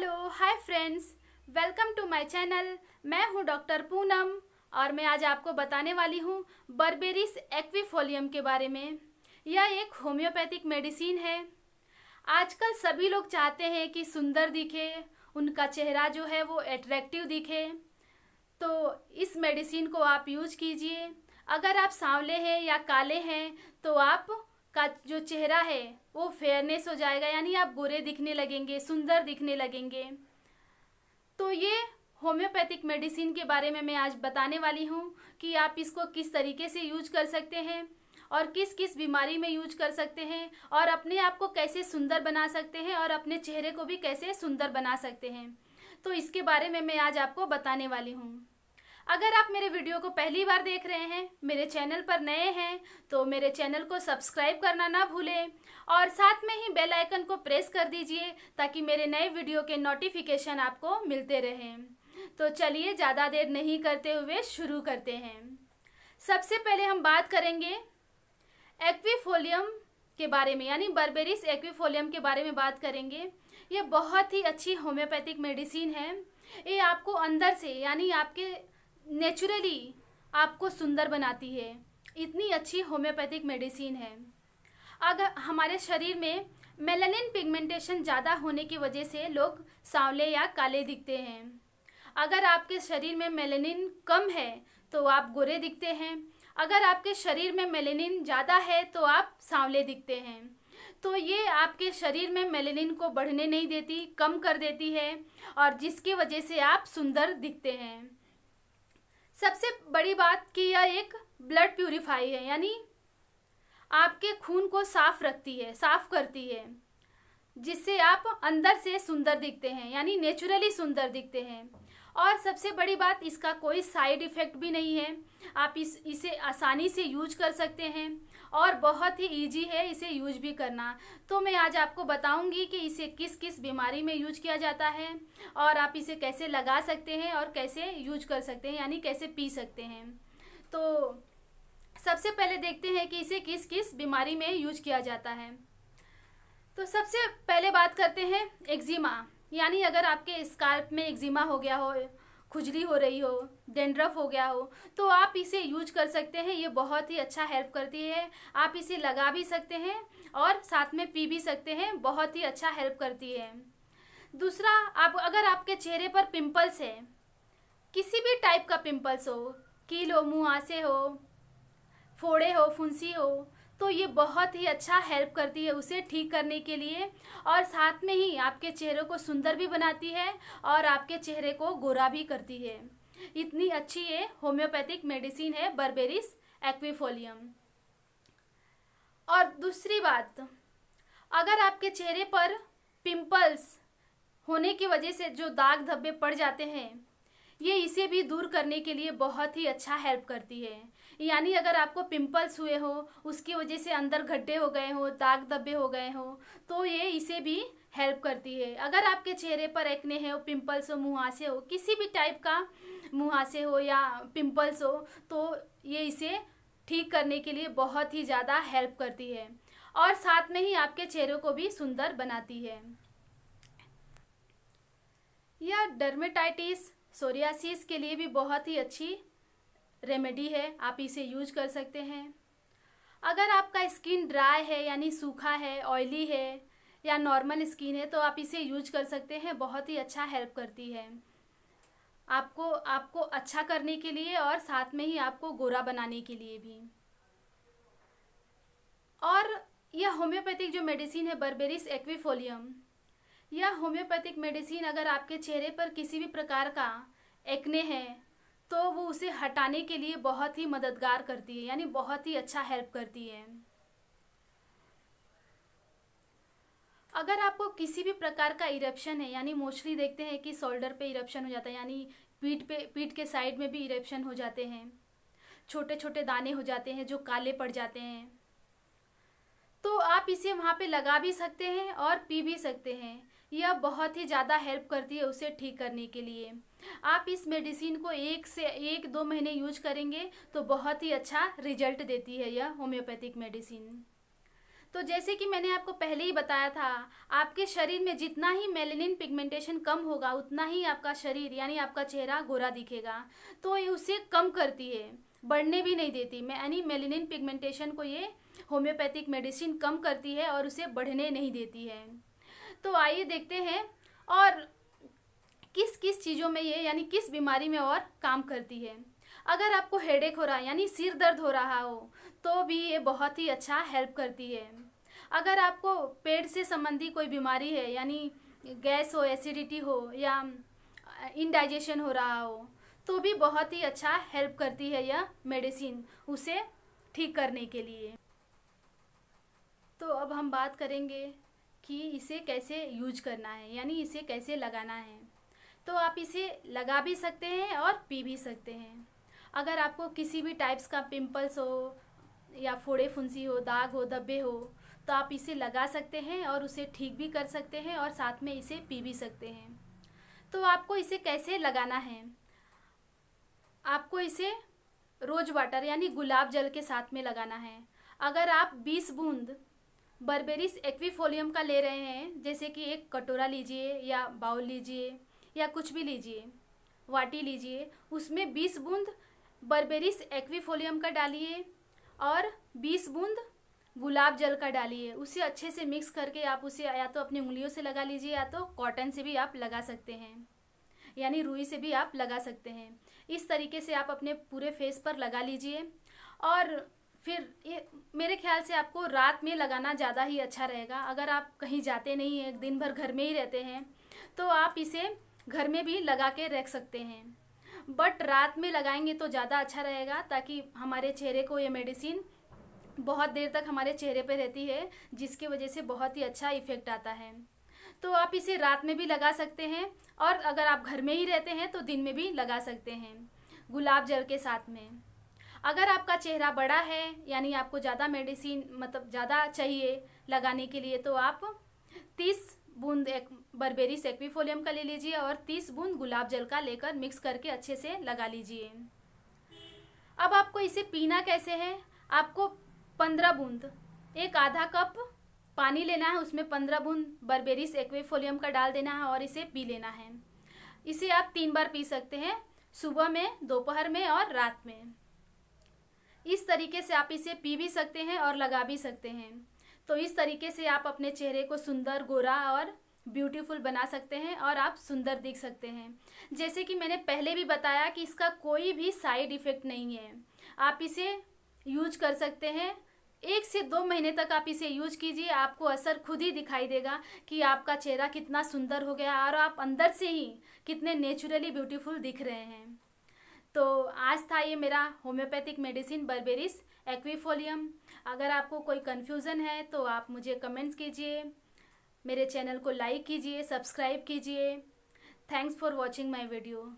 hello hi friends welcome to my channel मैं हूं doctor Poonam और मैं आज आपको बताने वाली हूं बर्बेरिस एक्विफोलियम के बारे में यह एक होम्योपैथिक मेडिसिन है आजकल सभी लोग चाहते हैं कि सुंदर दिखे उनका चेहरा जो है वो एट्रैक्टिव दिखे तो इस मेडिसिन को आप यूज कीजिए अगर आप सांवले हैं या काले हैं तो आप का जो चेहरा है वो फेयरनेस हो जाएगा यानी आप गोरे दिखने लगेंगे सुंदर दिखने लगेंगे तो ये होम्योपैथिक मेडिसिन के बारे में मैं आज बताने वाली हूँ कि आप इसको किस तरीके से यूज कर सकते हैं और किस किस बीमारी में यूज कर सकते हैं और अपने आप को कैसे सुंदर बना सकते हैं और अपने चेहरे को भी कैसे सुंदर बना सकते हैं तो इसके बारे में मैं आज आपको बताने वाली हूँ अगर आप मेरे वीडियो को पहली बार देख रहे हैं मेरे चैनल पर नए हैं तो मेरे चैनल को सब्सक्राइब करना ना भूलें और साथ में ही बेल आइकन को प्रेस कर दीजिए ताकि मेरे नए वीडियो के नोटिफिकेशन आपको मिलते रहें तो चलिए ज़्यादा देर नहीं करते हुए शुरू करते हैं सबसे पहले हम बात करेंगे एक्वीफोलियम के बारे में यानी बर्बेरिस एक्वीफोलियम के बारे में बात करेंगे ये बहुत ही अच्छी होम्योपैथिक मेडिसिन है ये आपको अंदर से यानी आपके नेचुरली आपको सुंदर बनाती है इतनी अच्छी होम्योपैथिक मेडिसिन है अगर हमारे शरीर में मेलानिन पिगमेंटेशन ज़्यादा होने की वजह से लोग सांवले या काले दिखते हैं अगर आपके शरीर में मेलानिन कम है तो आप गोरे दिखते हैं अगर आपके शरीर में मेलेनिन ज़्यादा है तो आप सांवले दिखते हैं तो ये आपके शरीर में मेलेनिन को बढ़ने नहीं देती कम कर देती है और जिसकी वजह से आप सुंदर दिखते हैं सबसे बड़ी बात कि यह एक ब्लड प्यूरिफाई है यानी आपके खून को साफ रखती है साफ करती है जिससे आप अंदर से सुंदर दिखते हैं यानी नेचुरली सुंदर दिखते हैं और सबसे बड़ी बात इसका कोई साइड इफ़ेक्ट भी नहीं है आप इस इसे आसानी से यूज कर सकते हैं और बहुत ही ईजी है इसे यूज भी करना तो मैं आज आपको बताऊंगी कि इसे किस किस बीमारी में यूज किया जाता है और आप इसे कैसे लगा सकते हैं और कैसे यूज कर सकते हैं यानी कैसे पी सकते हैं तो सबसे पहले देखते हैं कि इसे किस किस बीमारी में यूज किया जाता है तो सबसे पहले बात करते हैं एक्जिमा यानी अगर आपके स्कार्प में एक्जिमा हो गया हो खुजली हो रही हो डेंड्रफ हो गया हो तो आप इसे यूज कर सकते हैं ये बहुत ही अच्छा हेल्प करती है आप इसे लगा भी सकते हैं और साथ में पी भी सकते हैं बहुत ही अच्छा हेल्प करती है दूसरा आप अगर आपके चेहरे पर पिंपल्स है किसी भी टाइप का पिंपल्स हो कील हो मुँह आसे हो फोड़े हो फुंसी हो तो ये बहुत ही अच्छा हेल्प करती है उसे ठीक करने के लिए और साथ में ही आपके चेहरे को सुंदर भी बनाती है और आपके चेहरे को गोरा भी करती है इतनी अच्छी ये होम्योपैथिक मेडिसिन है बर्बेरिस एक्विफोलियम और दूसरी बात अगर आपके चेहरे पर पिंपल्स होने की वजह से जो दाग धब्बे पड़ जाते हैं ये इसे भी दूर करने के लिए बहुत ही अच्छा हेल्प करती है यानी अगर आपको पिंपल्स हुए हो उसकी वजह से अंदर गड्ढे हो गए हो दाग धब्बे हो गए हो तो ये इसे भी हेल्प करती है अगर आपके चेहरे पर एक्ने हो पिंपल्स हो मुहासे हो किसी भी टाइप का मुहासे हो या पिंपल्स हो तो ये इसे ठीक करने के लिए बहुत ही ज़्यादा हेल्प करती है और साथ में ही आपके चेहरे को भी सुंदर बनाती है यह डर्मेटाइटिस सोरियासिस के लिए भी बहुत ही अच्छी रेमेडी है आप इसे यूज कर सकते हैं अगर आपका स्किन ड्राई है यानी सूखा है ऑयली है या नॉर्मल स्किन है तो आप इसे यूज कर सकते हैं बहुत ही अच्छा हेल्प करती है आपको आपको अच्छा करने के लिए और साथ में ही आपको गोरा बनाने के लिए भी और यह होम्योपैथिक जो मेडिसिन है बर्बेरिस एक्विफोलियम यह होम्योपैथिक मेडिसिन अगर आपके चेहरे पर किसी भी प्रकार का एक्ने है तो वो उसे हटाने के लिए बहुत ही मददगार करती है यानी बहुत ही अच्छा हेल्प करती है अगर आपको किसी भी प्रकार का इरप्शन है यानी मोस्टली देखते हैं कि शोल्डर पे इरप्शन हो जाता है यानी पीठ पे पीठ के साइड में भी इरप्शन हो जाते हैं छोटे छोटे दाने हो जाते हैं जो काले पड़ जाते हैं तो आप इसे वहाँ पे लगा भी सकते हैं और पी भी सकते हैं यह बहुत ही ज़्यादा हेल्प करती है उसे ठीक करने के लिए आप इस मेडिसिन को एक से एक दो महीने यूज करेंगे तो बहुत ही अच्छा रिजल्ट देती है यह होम्योपैथिक मेडिसिन तो जैसे कि मैंने आपको पहले ही बताया था आपके शरीर में जितना ही मेलेनिन पिगमेंटेशन कम होगा उतना ही आपका शरीर यानी आपका चेहरा गोरा दिखेगा तो ये उसे कम करती है बढ़ने भी नहीं देती मैं यानी मेलेनिन पिगमेंटेशन को ये होम्योपैथिक मेडिसिन कम करती है और उसे बढ़ने नहीं देती है तो आइए देखते हैं और किस किस चीज़ों में ये यानी किस बीमारी में और काम करती है अगर आपको हेडेक हो रहा है यानी सिर दर्द हो रहा हो तो भी ये बहुत ही अच्छा हेल्प करती है अगर आपको पेट से संबंधी कोई बीमारी है यानी गैस हो एसिडिटी हो या इनडाइजेशन हो रहा हो तो भी बहुत ही अच्छा हेल्प करती है यह मेडिसिन उसे ठीक करने के लिए तो अब हम बात करेंगे कि इसे कैसे यूज करना है यानी इसे कैसे लगाना है तो आप इसे लगा भी सकते हैं और पी भी सकते हैं अगर आपको किसी भी टाइप्स का पिंपल्स हो या फोड़े फुंसी हो दाग हो धब्बे हो तो आप इसे लगा सकते हैं और उसे ठीक भी कर सकते हैं और साथ में इसे पी भी सकते हैं तो आपको इसे कैसे लगाना है आपको इसे रोज़ वाटर यानी गुलाब जल के साथ में लगाना है अगर आप 20 बूंद बर्बेरिस एक्विफोलियम का ले रहे हैं जैसे कि एक कटोरा लीजिए या बाउल लीजिए या कुछ भी लीजिए वाटी लीजिए उसमें बीस बूंद बर्बेरिस एक्विफोलियम का डालिए और बीस बूंद गुलाब जल का डालिए उसे अच्छे से मिक्स करके आप उसे या तो अपनी उंगलियों से लगा लीजिए या तो कॉटन से भी आप लगा सकते हैं यानी रुई से भी आप लगा सकते हैं इस तरीके से आप अपने पूरे फेस पर लगा लीजिए और फिर ये मेरे ख्याल से आपको रात में लगाना ज़्यादा ही अच्छा रहेगा अगर आप कहीं जाते नहीं हैं दिन भर घर में ही रहते हैं तो आप इसे घर में भी लगा के रख सकते हैं बट रात में लगाएंगे तो ज़्यादा अच्छा रहेगा ताकि हमारे चेहरे को ये मेडिसिन बहुत देर तक हमारे चेहरे पर रहती है जिसकी वजह से बहुत ही अच्छा इफ़ेक्ट आता है तो आप इसे रात में भी लगा सकते हैं और अगर आप घर में ही रहते हैं तो दिन में भी लगा सकते हैं गुलाब जल के साथ में अगर आपका चेहरा बड़ा है यानी आपको ज़्यादा मेडिसिन मतलब ज़्यादा चाहिए लगाने के लिए तो आप तीस बूंद एक बर्बेरी सेक्विफोलियम का ले लीजिए और तीस बूंद गुलाब जल का लेकर मिक्स करके अच्छे से लगा लीजिए अब आपको इसे पीना कैसे है आपको पंद्रह बूंद एक आधा कप पानी लेना है उसमें पंद्रह बूंद बर्बेरिस एक्वेफोलियम का डाल देना है और इसे पी लेना है इसे आप तीन बार पी सकते हैं सुबह में दोपहर में और रात में इस तरीके से आप इसे पी भी सकते हैं और लगा भी सकते हैं तो इस तरीके से आप अपने चेहरे को सुंदर गोरा और ब्यूटीफुल बना सकते हैं और आप सुंदर दिख सकते हैं जैसे कि मैंने पहले भी बताया कि इसका कोई भी साइड इफ़ेक्ट नहीं है आप इसे यूज कर सकते हैं एक से दो महीने तक आप इसे यूज कीजिए आपको असर खुद ही दिखाई देगा कि आपका चेहरा कितना सुंदर हो गया और आप अंदर से ही कितने नेचुरली ब्यूटीफुल दिख रहे हैं तो आज था ये मेरा होम्योपैथिक मेडिसिन बर्बेरिस एक्वीफोलियम अगर आपको कोई कन्फ्यूज़न है तो आप मुझे कमेंट्स कीजिए मेरे चैनल को लाइक कीजिए सब्सक्राइब कीजिए thanks for watching my video